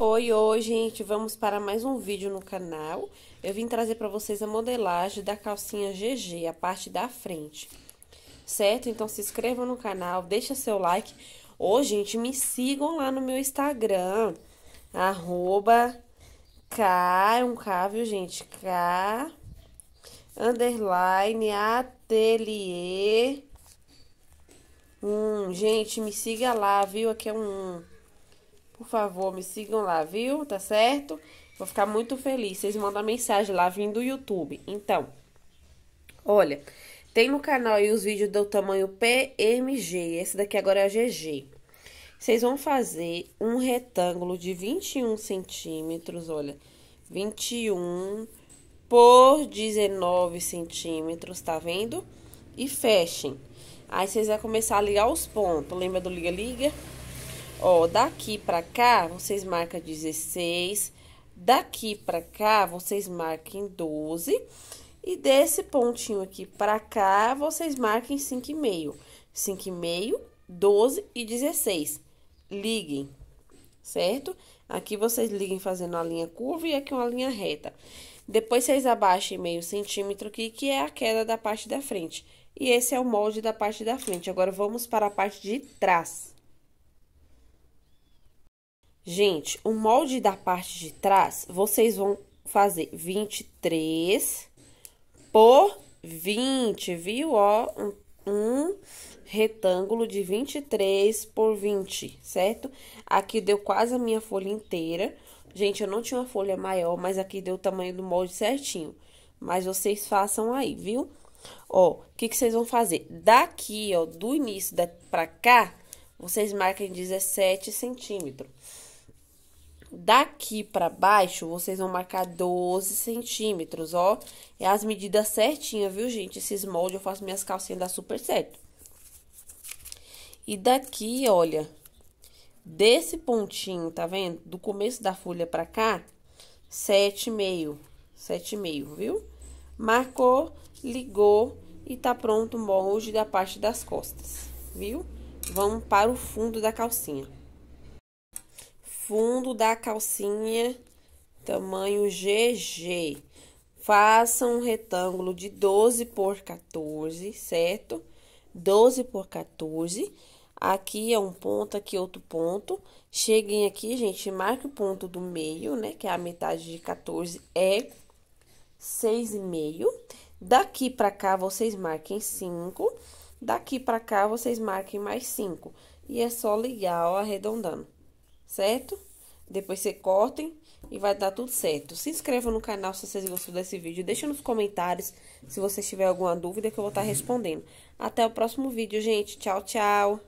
Oi, oi, gente! Vamos para mais um vídeo no canal. Eu vim trazer para vocês a modelagem da calcinha GG, a parte da frente. Certo? Então, se inscrevam no canal, deixa seu like. Ô, gente, me sigam lá no meu Instagram, arroba K, é um K, viu, gente? K, underline, ateliê. Hum, gente, me siga lá, viu? Aqui é um... Por favor, me sigam lá, viu? Tá certo? Vou ficar muito feliz. Vocês mandam mensagem lá vindo do YouTube. Então, olha, tem no canal aí os vídeos do tamanho PMG. Esse daqui agora é a GG. Vocês vão fazer um retângulo de 21 centímetros, olha. 21 por 19 centímetros, tá vendo? E fechem. Aí vocês vão começar a ligar os pontos. Lembra do liga-liga? Ó, daqui pra cá, vocês marcam 16. Daqui pra cá, vocês marquem 12. E desse pontinho aqui pra cá, vocês marquem 5,5. 5,5, 12 e 16. Liguem, certo? Aqui vocês liguem fazendo uma linha curva e aqui uma linha reta. Depois, vocês abaixem meio centímetro aqui, que é a queda da parte da frente. E esse é o molde da parte da frente. Agora, vamos para a parte de trás. Gente, o molde da parte de trás, vocês vão fazer 23 por 20, viu? Ó, um, um retângulo de 23 por 20, certo? Aqui deu quase a minha folha inteira. Gente, eu não tinha uma folha maior, mas aqui deu o tamanho do molde certinho. Mas vocês façam aí, viu? Ó, o que, que vocês vão fazer? Daqui, ó, do início da, pra cá, vocês marquem 17 centímetros. Daqui para baixo, vocês vão marcar 12 centímetros, ó. É as medidas certinhas, viu, gente? Esses moldes, eu faço minhas calcinhas dar super certo. E daqui, olha, desse pontinho, tá vendo? Do começo da folha pra cá, sete meio, sete meio, viu? Marcou, ligou e tá pronto o molde da parte das costas, viu? Vamos para o fundo da calcinha fundo da calcinha tamanho GG. Faça um retângulo de 12 por 14, certo? 12 por 14. Aqui é um ponto, aqui é outro ponto. Cheguem aqui, gente, marque o ponto do meio, né? Que é a metade de 14 é 6,5. Daqui pra cá, vocês marquem 5. Daqui pra cá, vocês marquem mais 5. E é só ligar, ó, arredondando certo? Depois você cortem e vai dar tudo certo. Se inscreva no canal se vocês gostou desse vídeo. Deixa nos comentários se vocês tiver alguma dúvida que eu vou estar respondendo. Até o próximo vídeo, gente. Tchau, tchau.